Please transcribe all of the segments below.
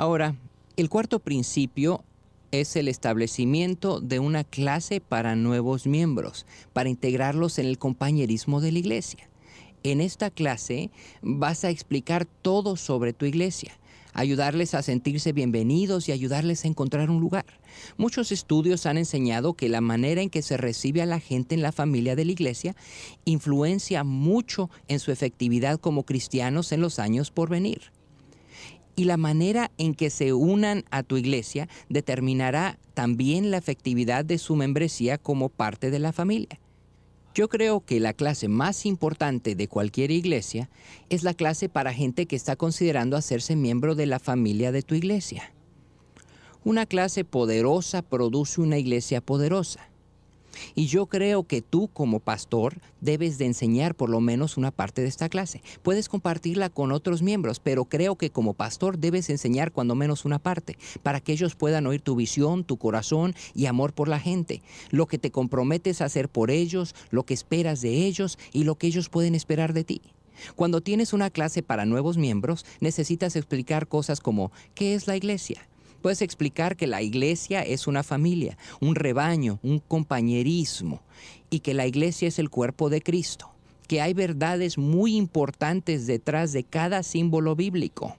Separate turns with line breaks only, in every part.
Ahora, el cuarto principio es el establecimiento de una clase para nuevos miembros, para integrarlos en el compañerismo de la iglesia. En esta clase vas a explicar todo sobre tu iglesia, ayudarles a sentirse bienvenidos y ayudarles a encontrar un lugar. Muchos estudios han enseñado que la manera en que se recibe a la gente en la familia de la iglesia influencia mucho en su efectividad como cristianos en los años por venir y la manera en que se unan a tu iglesia determinará también la efectividad de su membresía como parte de la familia. Yo creo que la clase más importante de cualquier iglesia es la clase para gente que está considerando hacerse miembro de la familia de tu iglesia. Una clase poderosa produce una iglesia poderosa. Y yo creo que tú como pastor debes de enseñar por lo menos una parte de esta clase. Puedes compartirla con otros miembros, pero creo que como pastor debes enseñar cuando menos una parte para que ellos puedan oír tu visión, tu corazón y amor por la gente, lo que te comprometes a hacer por ellos, lo que esperas de ellos y lo que ellos pueden esperar de ti. Cuando tienes una clase para nuevos miembros, necesitas explicar cosas como ¿qué es la iglesia? Puedes explicar que la iglesia es una familia, un rebaño, un compañerismo, y que la iglesia es el cuerpo de Cristo, que hay verdades muy importantes detrás de cada símbolo bíblico.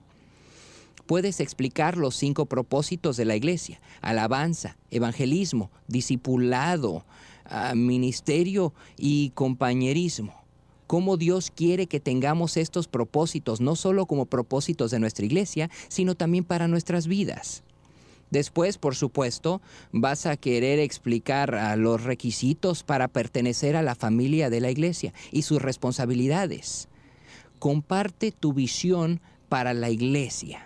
Puedes explicar los cinco propósitos de la iglesia, alabanza, evangelismo, discipulado, ah, ministerio y compañerismo cómo Dios quiere que tengamos estos propósitos, no solo como propósitos de nuestra iglesia, sino también para nuestras vidas. Después, por supuesto, vas a querer explicar los requisitos para pertenecer a la familia de la iglesia y sus responsabilidades. Comparte tu visión para la iglesia,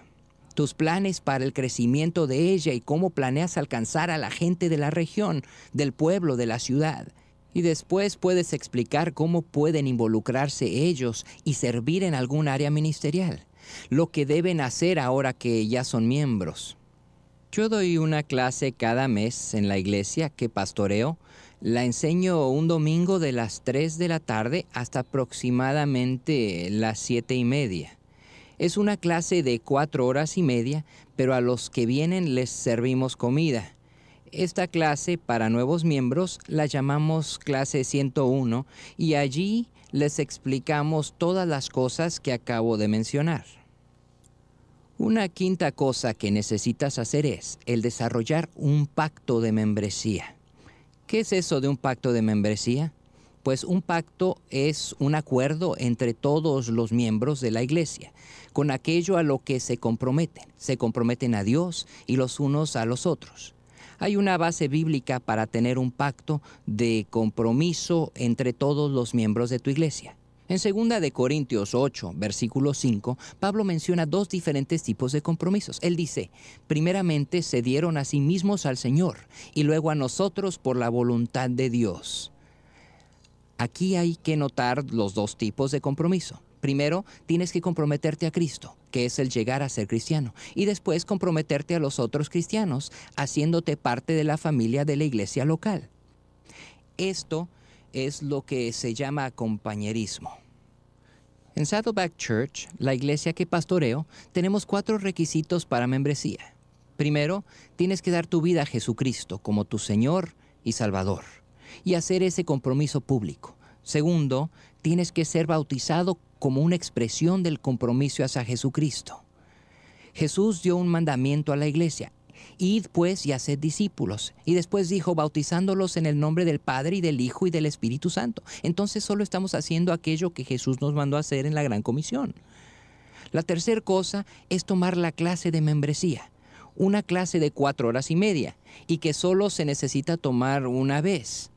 tus planes para el crecimiento de ella y cómo planeas alcanzar a la gente de la región, del pueblo, de la ciudad. Y después puedes explicar cómo pueden involucrarse ellos y servir en algún área ministerial, lo que deben hacer ahora que ya son miembros. Yo doy una clase cada mes en la iglesia que pastoreo. La enseño un domingo de las 3 de la tarde hasta aproximadamente las 7 y media. Es una clase de 4 horas y media, pero a los que vienen les servimos comida. Esta clase para nuevos miembros la llamamos clase 101 y allí les explicamos todas las cosas que acabo de mencionar. Una quinta cosa que necesitas hacer es el desarrollar un pacto de membresía. ¿Qué es eso de un pacto de membresía? Pues un pacto es un acuerdo entre todos los miembros de la iglesia, con aquello a lo que se comprometen. Se comprometen a Dios y los unos a los otros. Hay una base bíblica para tener un pacto de compromiso entre todos los miembros de tu iglesia. En 2 de Corintios 8, versículo 5, Pablo menciona dos diferentes tipos de compromisos. Él dice, primeramente se dieron a sí mismos al Señor y luego a nosotros por la voluntad de Dios. Aquí hay que notar los dos tipos de compromiso. Primero, tienes que comprometerte a Cristo, que es el llegar a ser cristiano, y después comprometerte a los otros cristianos, haciéndote parte de la familia de la iglesia local. Esto es lo que se llama compañerismo. En Saddleback Church, la iglesia que pastoreo, tenemos cuatro requisitos para membresía. Primero, tienes que dar tu vida a Jesucristo como tu Señor y Salvador y hacer ese compromiso público. Segundo, tienes que ser bautizado como una expresión del compromiso hacia Jesucristo. Jesús dio un mandamiento a la iglesia, Id pues y haced discípulos. Y después dijo, bautizándolos en el nombre del Padre y del Hijo y del Espíritu Santo. Entonces solo estamos haciendo aquello que Jesús nos mandó a hacer en la gran comisión. La tercera cosa es tomar la clase de membresía, una clase de cuatro horas y media, y que solo se necesita tomar una vez.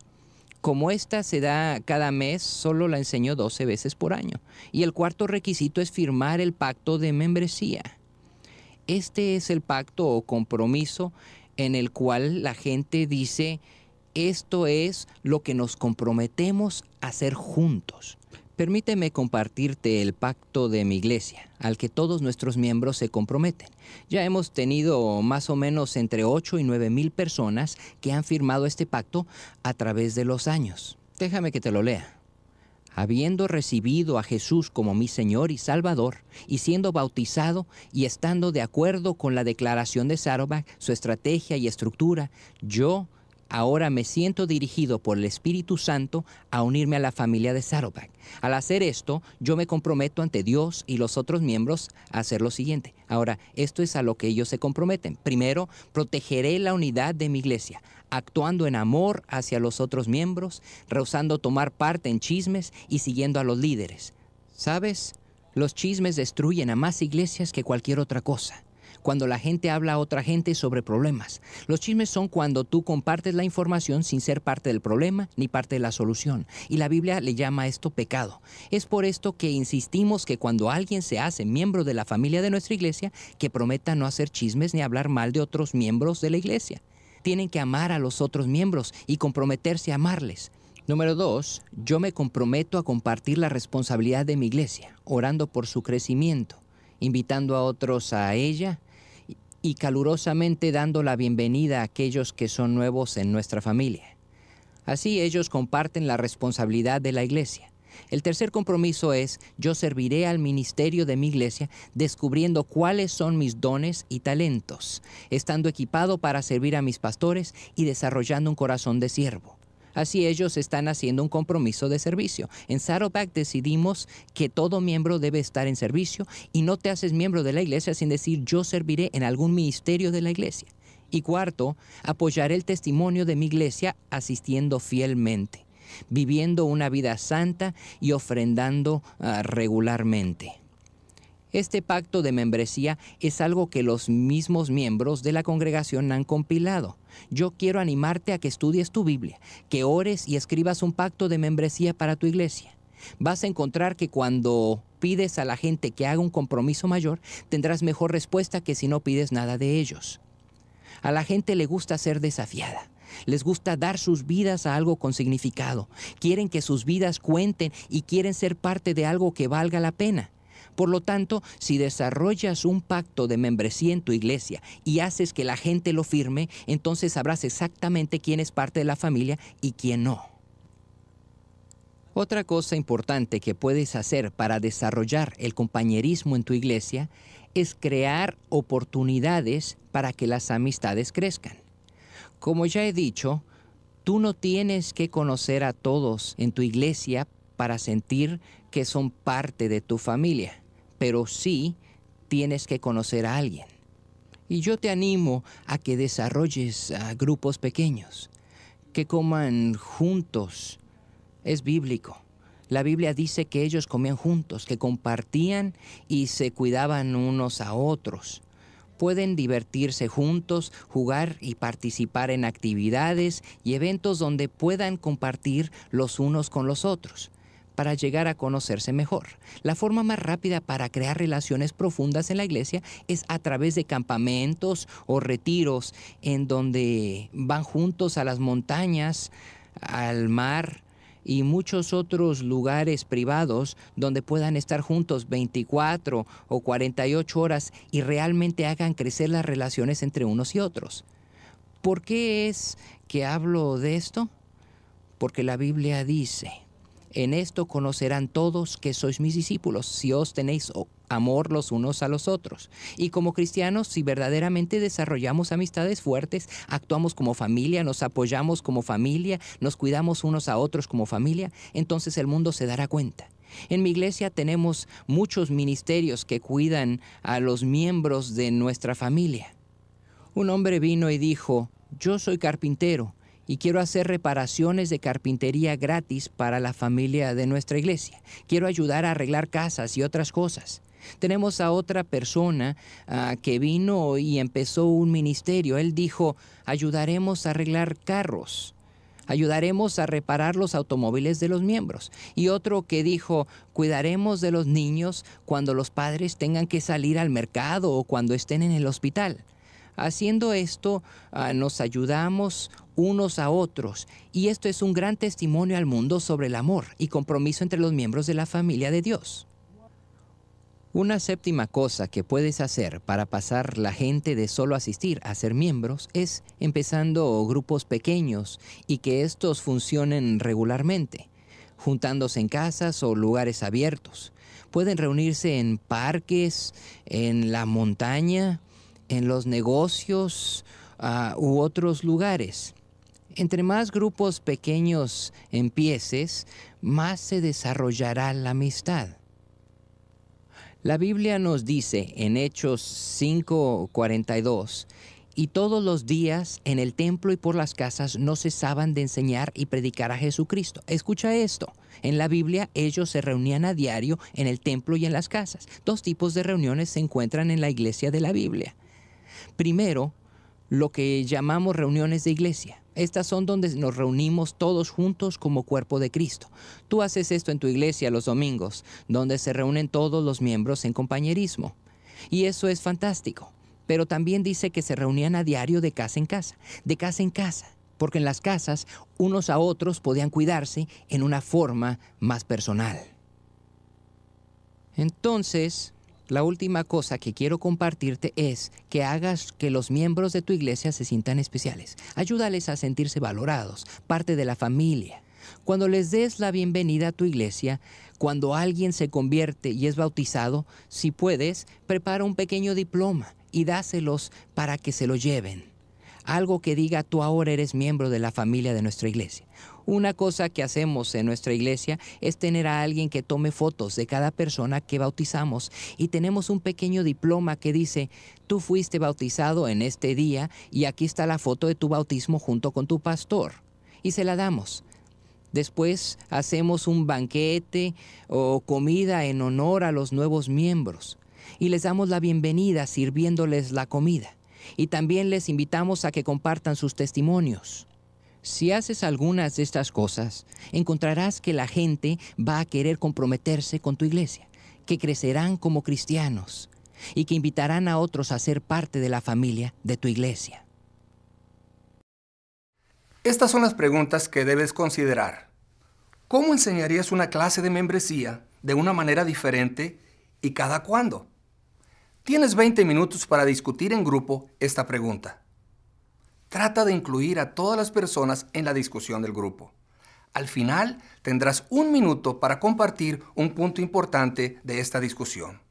Como esta se da cada mes, solo la enseño doce veces por año. Y el cuarto requisito es firmar el pacto de membresía. Este es el pacto o compromiso en el cual la gente dice, esto es lo que nos comprometemos a hacer juntos. Permíteme compartirte el pacto de mi iglesia, al que todos nuestros miembros se comprometen. Ya hemos tenido más o menos entre 8 y 9 mil personas que han firmado este pacto a través de los años. Déjame que te lo lea habiendo recibido a Jesús como mi Señor y Salvador, y siendo bautizado y estando de acuerdo con la declaración de Sarovac, su estrategia y estructura, yo ahora me siento dirigido por el Espíritu Santo a unirme a la familia de Saddleback. Al hacer esto, yo me comprometo ante Dios y los otros miembros a hacer lo siguiente. Ahora, esto es a lo que ellos se comprometen. Primero, protegeré la unidad de mi iglesia, actuando en amor hacia los otros miembros, rehusando tomar parte en chismes y siguiendo a los líderes. ¿Sabes? Los chismes destruyen a más iglesias que cualquier otra cosa cuando la gente habla a otra gente sobre problemas. Los chismes son cuando tú compartes la información sin ser parte del problema ni parte de la solución. Y la Biblia le llama esto pecado. Es por esto que insistimos que cuando alguien se hace miembro de la familia de nuestra iglesia, que prometa no hacer chismes ni hablar mal de otros miembros de la iglesia. Tienen que amar a los otros miembros y comprometerse a amarles. Número dos, yo me comprometo a compartir la responsabilidad de mi iglesia, orando por su crecimiento, invitando a otros a ella, y calurosamente dando la bienvenida a aquellos que son nuevos en nuestra familia. Así ellos comparten la responsabilidad de la iglesia. El tercer compromiso es, yo serviré al ministerio de mi iglesia descubriendo cuáles son mis dones y talentos, estando equipado para servir a mis pastores y desarrollando un corazón de siervo. Así ellos están haciendo un compromiso de servicio. En Saddleback decidimos que todo miembro debe estar en servicio y no te haces miembro de la iglesia sin decir yo serviré en algún ministerio de la iglesia. Y cuarto, apoyaré el testimonio de mi iglesia asistiendo fielmente, viviendo una vida santa y ofrendando ah, regularmente. Este pacto de membresía es algo que los mismos miembros de la congregación han compilado. Yo quiero animarte a que estudies tu Biblia, que ores y escribas un pacto de membresía para tu iglesia. Vas a encontrar que cuando pides a la gente que haga un compromiso mayor, tendrás mejor respuesta que si no pides nada de ellos. A la gente le gusta ser desafiada. Les gusta dar sus vidas a algo con significado. Quieren que sus vidas cuenten y quieren ser parte de algo que valga la pena. Por lo tanto, si desarrollas un pacto de membresía en tu iglesia y haces que la gente lo firme, entonces sabrás exactamente quién es parte de la familia y quién no. Otra cosa importante que puedes hacer para desarrollar el compañerismo en tu iglesia es crear oportunidades para que las amistades crezcan. Como ya he dicho, tú no tienes que conocer a todos en tu iglesia para sentir que son parte de tu familia pero sí tienes que conocer a alguien. Y yo te animo a que desarrolles a grupos pequeños, que coman juntos. Es bíblico. La Biblia dice que ellos comían juntos, que compartían y se cuidaban unos a otros. Pueden divertirse juntos, jugar y participar en actividades y eventos donde puedan compartir los unos con los otros para llegar a conocerse mejor. La forma más rápida para crear relaciones profundas en la iglesia es a través de campamentos o retiros en donde van juntos a las montañas, al mar, y muchos otros lugares privados donde puedan estar juntos 24 o 48 horas y realmente hagan crecer las relaciones entre unos y otros. ¿Por qué es que hablo de esto? Porque la Biblia dice, en esto conocerán todos que sois mis discípulos, si os tenéis oh, amor los unos a los otros. Y como cristianos, si verdaderamente desarrollamos amistades fuertes, actuamos como familia, nos apoyamos como familia, nos cuidamos unos a otros como familia, entonces el mundo se dará cuenta. En mi iglesia tenemos muchos ministerios que cuidan a los miembros de nuestra familia. Un hombre vino y dijo, yo soy carpintero, y quiero hacer reparaciones de carpintería gratis para la familia de nuestra iglesia. Quiero ayudar a arreglar casas y otras cosas. Tenemos a otra persona ah, que vino y empezó un ministerio. Él dijo, ayudaremos a arreglar carros. Ayudaremos a reparar los automóviles de los miembros. Y otro que dijo, cuidaremos de los niños cuando los padres tengan que salir al mercado o cuando estén en el hospital. Haciendo esto ah, nos ayudamos unos a otros y esto es un gran testimonio al mundo sobre el amor y compromiso entre los miembros de la familia de Dios. Una séptima cosa que puedes hacer para pasar la gente de solo asistir a ser miembros es empezando grupos pequeños y que estos funcionen regularmente, juntándose en casas o lugares abiertos. Pueden reunirse en parques, en la montaña en los negocios ah, u otros lugares. Entre más grupos pequeños empieces, más se desarrollará la amistad. La Biblia nos dice en Hechos 5:42, y todos los días en el templo y por las casas no cesaban de enseñar y predicar a Jesucristo. Escucha esto. En la Biblia ellos se reunían a diario en el templo y en las casas. Dos tipos de reuniones se encuentran en la iglesia de la Biblia. Primero, lo que llamamos reuniones de iglesia. Estas son donde nos reunimos todos juntos como cuerpo de Cristo. Tú haces esto en tu iglesia los domingos, donde se reúnen todos los miembros en compañerismo. Y eso es fantástico. Pero también dice que se reunían a diario de casa en casa, de casa en casa, porque en las casas unos a otros podían cuidarse en una forma más personal. Entonces, la última cosa que quiero compartirte es que hagas que los miembros de tu iglesia se sientan especiales. Ayúdales a sentirse valorados, parte de la familia. Cuando les des la bienvenida a tu iglesia, cuando alguien se convierte y es bautizado, si puedes, prepara un pequeño diploma y dáselos para que se lo lleven. Algo que diga tú ahora eres miembro de la familia de nuestra iglesia. Una cosa que hacemos en nuestra iglesia es tener a alguien que tome fotos de cada persona que bautizamos y tenemos un pequeño diploma que dice, tú fuiste bautizado en este día y aquí está la foto de tu bautismo junto con tu pastor. Y se la damos. Después hacemos un banquete o comida en honor a los nuevos miembros y les damos la bienvenida sirviéndoles la comida. Y también les invitamos a que compartan sus testimonios. Si haces algunas de estas cosas, encontrarás que la gente va a querer comprometerse con tu iglesia, que crecerán como cristianos y que invitarán a otros a ser parte de la familia de tu iglesia. Estas son las preguntas que debes considerar. ¿Cómo enseñarías una clase de membresía de una manera diferente y cada cuándo? Tienes 20 minutos para discutir en grupo esta pregunta. Trata de incluir a todas las personas en la discusión del grupo. Al final tendrás un minuto para compartir un punto importante de esta discusión.